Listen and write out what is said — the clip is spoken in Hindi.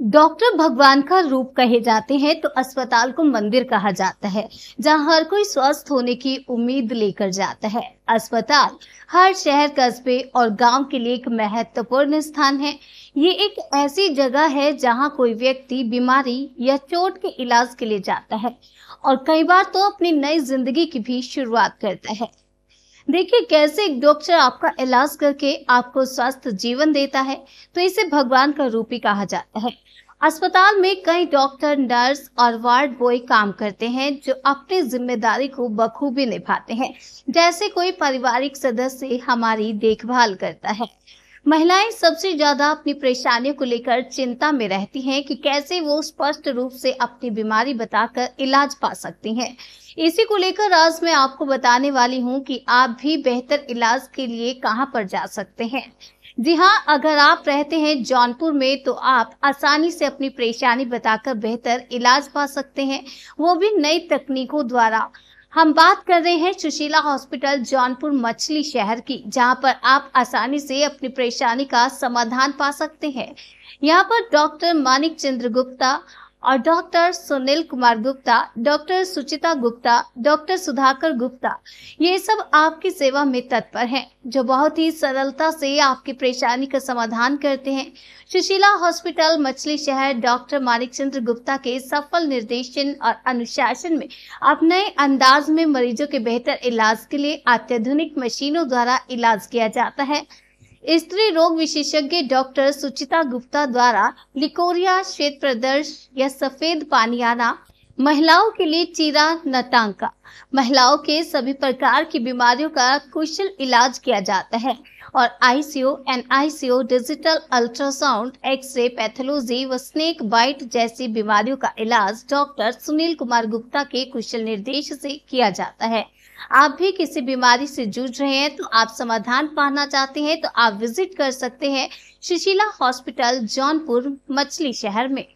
डॉक्टर भगवान का रूप कहे जाते हैं तो अस्पताल को मंदिर कहा जाता है जहां हर कोई स्वस्थ होने की उम्मीद लेकर जाता है अस्पताल हर शहर कस्बे और गांव के लिए एक महत्वपूर्ण स्थान है ये एक ऐसी जगह है जहां कोई व्यक्ति बीमारी या चोट के इलाज के लिए जाता है और कई बार तो अपनी नई जिंदगी की भी शुरुआत करता है देखिए कैसे एक डॉक्टर आपका इलाज करके आपको स्वस्थ जीवन देता है तो इसे भगवान का रूप ही कहा जाता है अस्पताल में कई डॉक्टर नर्स और वार्ड बॉय काम करते हैं जो अपनी जिम्मेदारी को बखूबी निभाते हैं जैसे कोई पारिवारिक सदस्य हमारी देखभाल करता है महिलाएं सबसे ज्यादा अपनी परेशानियों को लेकर चिंता में रहती हैं कि कैसे वो स्पष्ट रूप से अपनी बीमारी बताकर इलाज पा सकती हैं इसी को लेकर आज मैं आपको बताने वाली हूं कि आप भी बेहतर इलाज के लिए कहां पर जा सकते हैं जी हाँ अगर आप रहते हैं जौनपुर में तो आप आसानी से अपनी परेशानी बताकर बेहतर इलाज पा सकते हैं वो भी नई तकनीकों द्वारा हम बात कर रहे हैं सुशीला हॉस्पिटल जौनपुर मछली शहर की जहां पर आप आसानी से अपनी परेशानी का समाधान पा सकते हैं यहां पर डॉक्टर मानिक चंद्र गुप्ता और doctor Sunil Kumar Gupta doctor Suchita Gupta doctor Sudhakar Gupta ये सब आपकी सेवा में तत्पर हैं जो बहुत ही सरलता से आपकी परेशानी का समाधान करते हैं सुशीला हॉस्पिटल मछली शहर डॉक्टर मानिक चंद्र गुप्ता के सफल निर्देशन और अनुशासन में आप नए अंदाज में मरीजों के बेहतर इलाज के लिए अत्याधुनिक मशीनों द्वारा इलाज किया जाता है स्त्री रोग विशेषज्ञ डॉक्टर सुचिता गुप्ता द्वारा लिकोरिया श्वेत प्रदर्श या सफेद पानियाना महिलाओं के लिए चीरा नटांका महिलाओं के सभी प्रकार की बीमारियों का कुशल इलाज किया जाता है और ICU NICU digital ultrasound x-ray pathology व स्नेक बाइट जैसी बीमारियों का इलाज डॉक्टर सुनील कुमार गुप्ता के कुशल निर्देश से किया जाता है आप भी किसी बीमारी से जूझ रहे हैं तो आप समाधान पाना चाहते हैं तो आप विजिट कर सकते हैं सुशीला हॉस्पिटल जौनपुर मछली शहर में